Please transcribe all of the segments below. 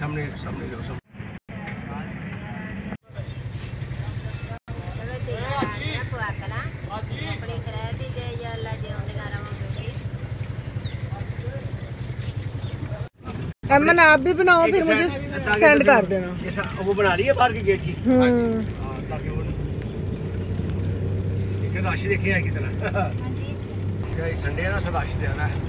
सामने सामने जाओ सामने अमन आप भी बनाओ फिर मुझे सेंड कर देना वो बना लिया बाहर के गेट की हम्म। हाँ, राशि देखिए कितना संडे ना सब राशि देना है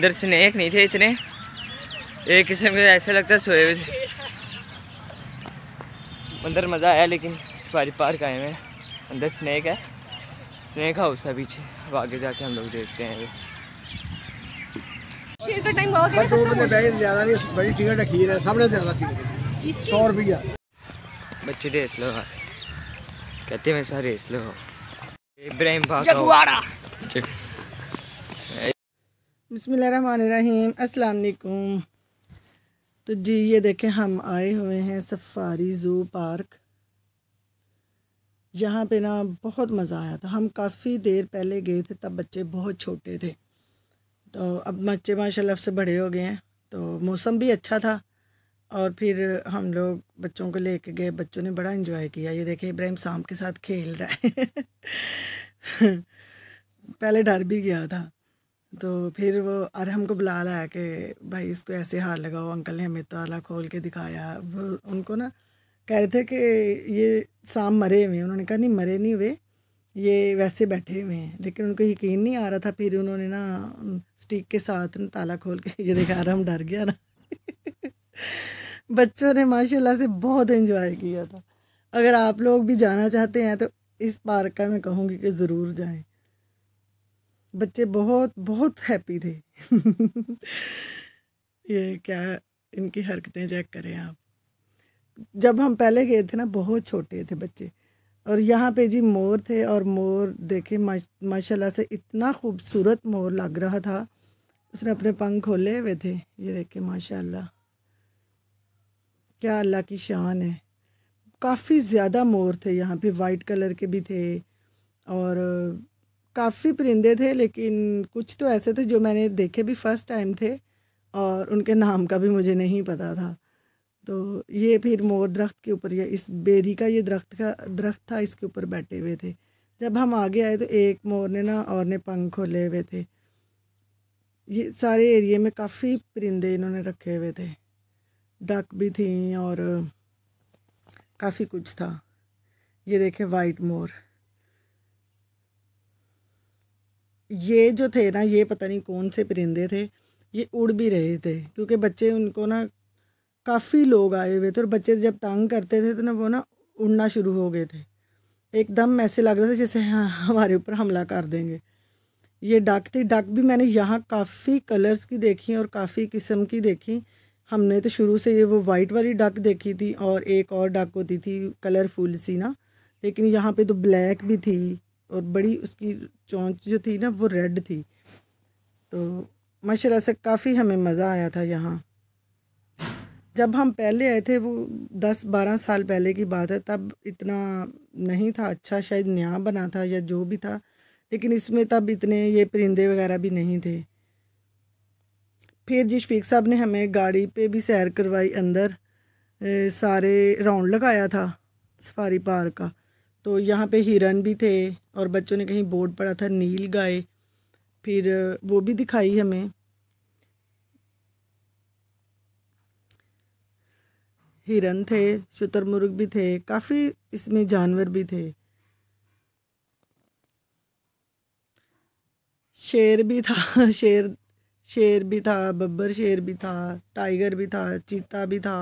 अंदर से नेक नहीं थे इतने एक किस्म के ऐसा लगता है सोए हुए थे अंदर मज़ा आया लेकिन सफारी पार्क आए हैं अंदर स्नैक है स्नैक हाउस है पीछे अब आगे जाके हम लोग देखते हैं बच्चे रेस लो कहते हैं सर रेस लो इब्राहिम भाग बसमीम अस्सलाम तो जी ये देखें हम आए हुए हैं सफारी ज़ू पार्क यहाँ पे ना बहुत मज़ा आया था हम काफ़ी देर पहले गए थे तब बच्चे बहुत छोटे थे तो अब बच्चे माशाल्लाह से बड़े हो गए हैं तो मौसम भी अच्छा था और फिर हम लोग बच्चों को ले कर गए बच्चों ने बड़ा इन्जॉय किया ये देखें इब्राहिम शाम के साथ खेल रहा है पहले डर भी गया था तो फिर वो अरहम को बुला लाया कि भाई इसको ऐसे हार लगाओ अंकल ने हमें ताला खोल के दिखाया वो उनको ना कह रहे थे कि ये शाम मरे हुए उन्होंने कहा नहीं मरे नहीं हुए ये वैसे बैठे हुए हैं लेकिन उनको यकीन नहीं आ रहा था फिर उन्होंने ना स्टिक के साथ ना ताला खोल के ये दिखा रहा हम डर गया ना बच्चों ने माशाल्लाह से बहुत इन्जॉय किया था अगर आप लोग भी जाना चाहते हैं तो इस पार्क का मैं कहूँगी कि ज़रूर जाएं बच्चे बहुत बहुत हैप्पी थे ये क्या इनकी हरकतें चेक करें आप जब हम पहले गए थे ना बहुत छोटे थे बच्चे और यहाँ पे जी मोर थे और मोर देखे माशाल्लाह से इतना खूबसूरत मोर लग रहा था उसने अपने पंख खोले हुए थे ये देखे माशाल्लाह क्या अल्लाह की शान है काफ़ी ज़्यादा मोर थे यहाँ पे वाइट कलर के भी थे और काफ़ी परिंदे थे लेकिन कुछ तो ऐसे थे जो मैंने देखे भी फर्स्ट टाइम थे और उनके नाम का भी मुझे नहीं पता था तो ये फिर मोर दरख्त के ऊपर या इस बेरी का ये दरख्त का दरख्त था इसके ऊपर बैठे हुए थे जब हम आगे आए तो एक मोर ने ना और ने पंख खोले हुए थे ये सारे एरिए में काफ़ी परिंदे इन्होंने रखे हुए थे डक भी थी और काफ़ी कुछ था ये देखे वाइट मोर ये जो थे ना ये पता नहीं कौन से परिंदे थे ये उड़ भी रहे थे क्योंकि बच्चे उनको ना काफ़ी लोग आए हुए थे और बच्चे जब तंग करते थे तो ना वो ना उड़ना शुरू हो गए थे एकदम ऐसे लग रहे थे जैसे हाँ हमारे ऊपर हमला कर देंगे ये डक थी डक भी मैंने यहाँ काफ़ी कलर्स की देखी और काफ़ी किस्म की देखी हमने तो शुरू से ये वो वाइट वाली डक देखी थी और एक और डक होती थी कलरफुल सी ना लेकिन यहाँ पे तो ब्लैक भी थी और बड़ी उसकी चोंच जो थी ना वो रेड थी तो माशाल्लाह से काफ़ी हमें मज़ा आया था यहाँ जब हम पहले आए थे वो दस बारह साल पहले की बात है तब इतना नहीं था अच्छा शायद नया बना था या जो भी था लेकिन इसमें तब इतने ये परिंदे वगैरह भी नहीं थे फिर जी शफीक साहब ने हमें गाड़ी पे भी सैर करवाई अंदर सारे राउंड लगाया था सफारी पार्क का तो यहाँ पे हिरन भी थे और बच्चों ने कहीं बोर्ड पड़ा था नील गाय फिर वो भी दिखाई हमें हिरन थे शुतरमुर्ग भी थे काफ़ी इसमें जानवर भी थे शेर भी था शेर शेर भी था बब्बर शेर भी था टाइगर भी था चीता भी था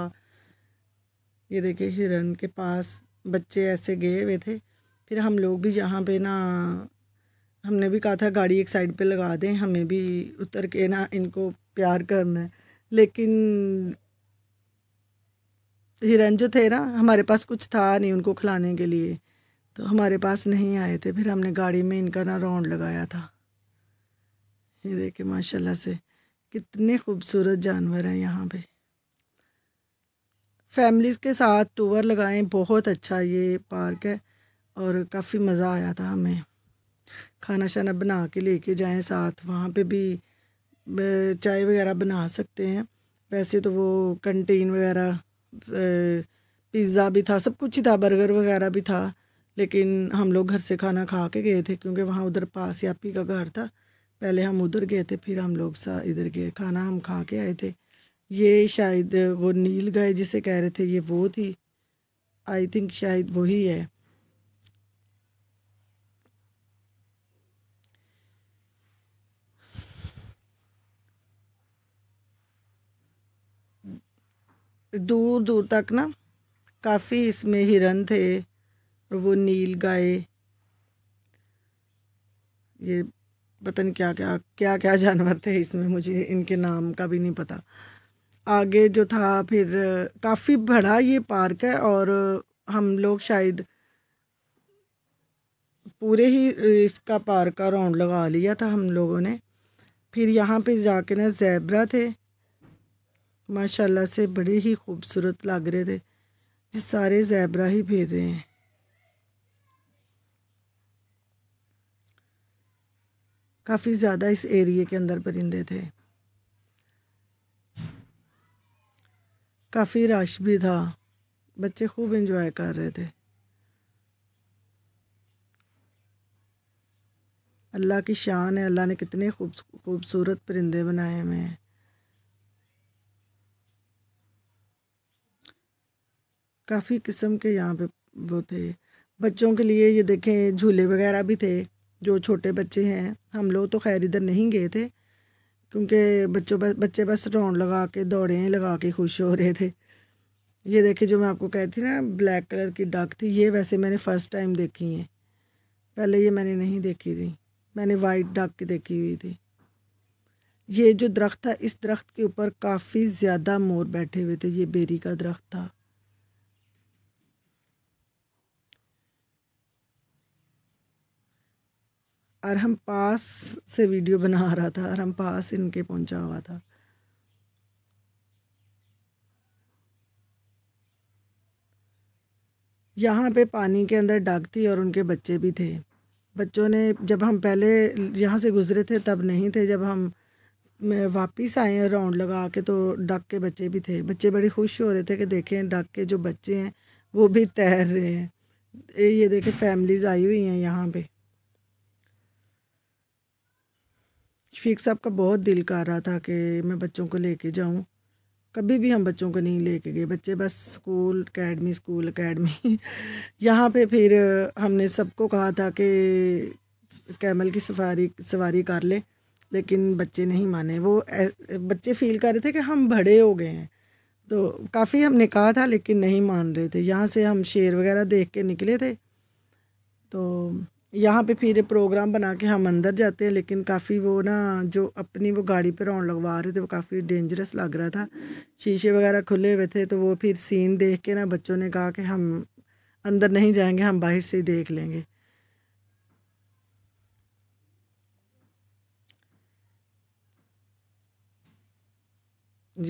ये देखिए हिरन के पास बच्चे ऐसे गए हुए थे फिर हम लोग भी जहाँ पे ना हमने भी कहा था गाड़ी एक साइड पे लगा दें हमें भी उतर के ना इनको प्यार करना है लेकिन हिरन जो थे ना हमारे पास कुछ था नहीं उनको खिलाने के लिए तो हमारे पास नहीं आए थे फिर हमने गाड़ी में इनका ना राउंड लगाया था ये देखे माशाल्लाह से कितने खूबसूरत जानवर हैं यहाँ पे फैमिलीज़ के साथ टूर लगाएं बहुत अच्छा ये पार्क है और काफ़ी मज़ा आया था हमें खाना शाना बना के लेके जाएं साथ वहाँ पे भी चाय वगैरह बना सकते हैं वैसे तो वो कंटीन वगैरह पिज़्ज़ा भी था सब कुछ ही था बर्गर वगैरह भी था लेकिन हम लोग घर से खाना खा के गए थे क्योंकि वहाँ उधर पास यापी का घर था पहले हम उधर गए थे फिर हम लोग सा इधर गए खाना हम खा के आए थे ये शायद वो नील गाय जिसे कह रहे थे ये वो थी आई थिंक शायद वही है दूर दूर तक ना काफ़ी इसमें हिरन थे और वो नील गाय ये पता नहीं क्या क्या क्या क्या जानवर थे इसमें मुझे इनके नाम का भी नहीं पता आगे जो था फिर काफ़ी बड़ा ये पार्क है और हम लोग शायद पूरे ही इसका पार्क का राउंड लगा लिया था हम लोगों ने फिर यहाँ पे जाके ना जैबरा थे माशाल्लाह से बड़े ही खूबसूरत लग रहे थे जिस सारे जैबरा ही फिर रहे हैं काफ़ी ज़्यादा इस एरिए के अंदर परिंदे थे काफ़ी रश भी था बच्चे खूब इंजॉय कर रहे थे अल्लाह की शान है अल्लाह ने कितने खूब खूबसूरत परिंदे बनाए हुए हैं काफ़ी किस्म के यहाँ पे वो थे बच्चों के लिए ये देखें झूले वगैरह भी थे जो छोटे बच्चे हैं हम लोग तो खैर इधर नहीं गए थे क्योंकि बच्चों बस बच्चे बस राउंड लगा के दौड़े लगा के खुश हो रहे थे ये देखिए जो मैं आपको कहती थी ना ब्लैक कलर की डक थी ये वैसे मैंने फ़र्स्ट टाइम देखी है पहले ये मैंने नहीं देखी थी मैंने वाइट डक देखी हुई थी ये जो दरख्त था इस दरख्त के ऊपर काफ़ी ज़्यादा मोर बैठे हुए थे ये बेरी का दरख्त था अरहम पास से वीडियो बना रहा था अरहम पास इनके पहुंचा हुआ था यहाँ पे पानी के अंदर थी और उनके बच्चे भी थे बच्चों ने जब हम पहले यहाँ से गुज़रे थे तब नहीं थे जब हम वापस आए राउंड लगा के तो डक के बच्चे भी थे बच्चे बड़े खुश हो रहे थे कि देखें डक के जो बच्चे हैं वो भी तैर रहे हैं ये देखें फैमिलीज़ आई हुई हैं यहाँ पे शफीक साहब का बहुत दिल कर रहा था कि मैं बच्चों को लेके जाऊं कभी भी हम बच्चों को नहीं लेके गए बच्चे बस स्कूल अकेडमी स्कूल अकेडमी यहाँ पे फिर हमने सबको कहा था कि कैमल की सफारी सवारी कर ले लेकिन बच्चे नहीं माने वो बच्चे फील कर रहे थे कि हम बड़े हो गए हैं तो काफ़ी हमने कहा था लेकिन नहीं मान रहे थे यहाँ से हम शेर वगैरह देख के निकले थे तो यहाँ पे फिर प्रोग्राम बना के हम अंदर जाते हैं लेकिन काफ़ी वो ना जो अपनी वो गाड़ी पे रौन लगवा रहे थे वो काफ़ी डेंजरस लग रहा था शीशे वगैरह खुले हुए थे तो वो फिर सीन देख के ना बच्चों ने कहा कि हम अंदर नहीं जाएंगे हम बाहर से ही देख लेंगे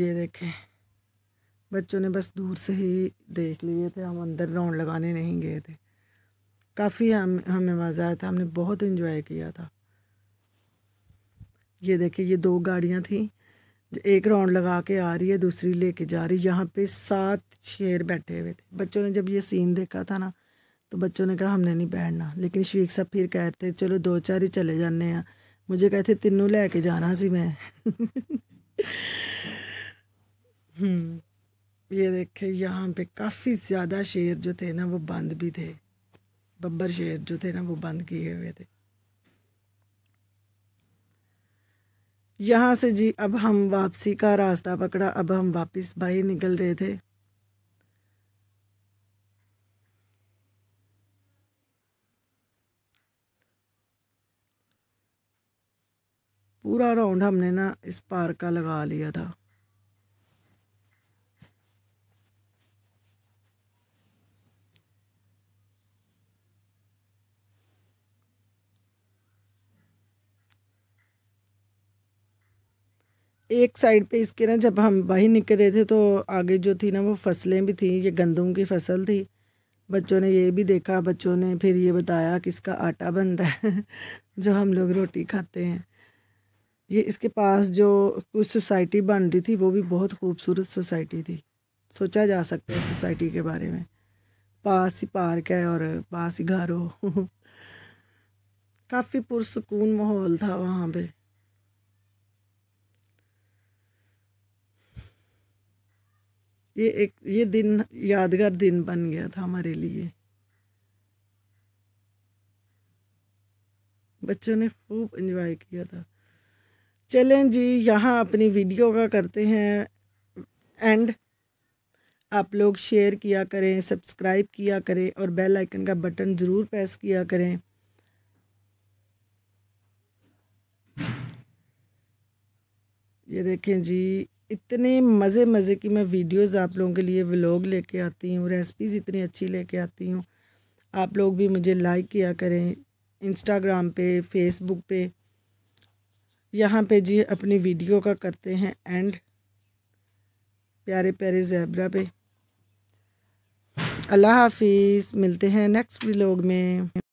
ये देखें बच्चों ने बस दूर से ही देख लिए थे हम अंदर रौन लगाने नहीं गए थे काफ़ी हम हमें मज़ा आया था हमने बहुत इन्जॉय किया था ये देखिए ये दो गाड़ियाँ थी एक राउंड लगा के आ रही है दूसरी लेके जा रही यहाँ पे सात शेर बैठे हुए थे बच्चों ने जब ये सीन देखा था ना तो बच्चों ने कहा हमने नहीं बैठना लेकिन शवीक साहब फिर कह रहे थे चलो दो चार ही चले जाने हैं मुझे कहते तीनों लेके जाना सी मैं हम्म, ये देखे यहाँ पे काफ़ी ज़्यादा शेर जो थे ना वो बंद भी थे बब्बर शेर जो थे ना वो बंद किए हुए थे यहाँ से जी अब हम वापसी का रास्ता पकड़ा अब हम वापस बाहर निकल रहे थे पूरा राउंड हमने ना इस पार्क का लगा लिया था एक साइड पे इसके ना जब हम बाहर निकल रहे थे तो आगे जो थी ना वो फसलें भी थी ये गंदम की फसल थी बच्चों ने ये भी देखा बच्चों ने फिर ये बताया कि इसका आटा बनता है जो हम लोग रोटी खाते हैं ये इसके पास जो कुछ सोसाइटी बन रही थी वो भी बहुत खूबसूरत सोसाइटी थी सोचा जा सकता है सोसाइटी के बारे में पास ही पार्क है और पास ही घर हो काफ़ी पुरसकून माहौल था वहाँ पर ये एक ये दिन यादगार दिन बन गया था हमारे लिए बच्चों ने खूब इन्जॉय किया था चलें जी यहाँ अपनी वीडियो का करते हैं एंड आप लोग शेयर किया करें सब्सक्राइब किया करें और बेल आइकन का बटन ज़रूर प्रेस किया करें ये देखें जी इतने मज़े मज़े की मैं वीडियोस आप लोगों के लिए व्लॉग लेके आती हूँ रेसिपीज़ इतनी अच्छी लेके आती हूँ आप लोग भी मुझे लाइक किया करें इंस्टाग्राम पे फेसबुक पे यहाँ पे जी अपनी वीडियो का करते हैं एंड प्यारे प्यारे जैबरा पे अल्लाह हाफिज़ मिलते हैं नेक्स्ट व्लॉग में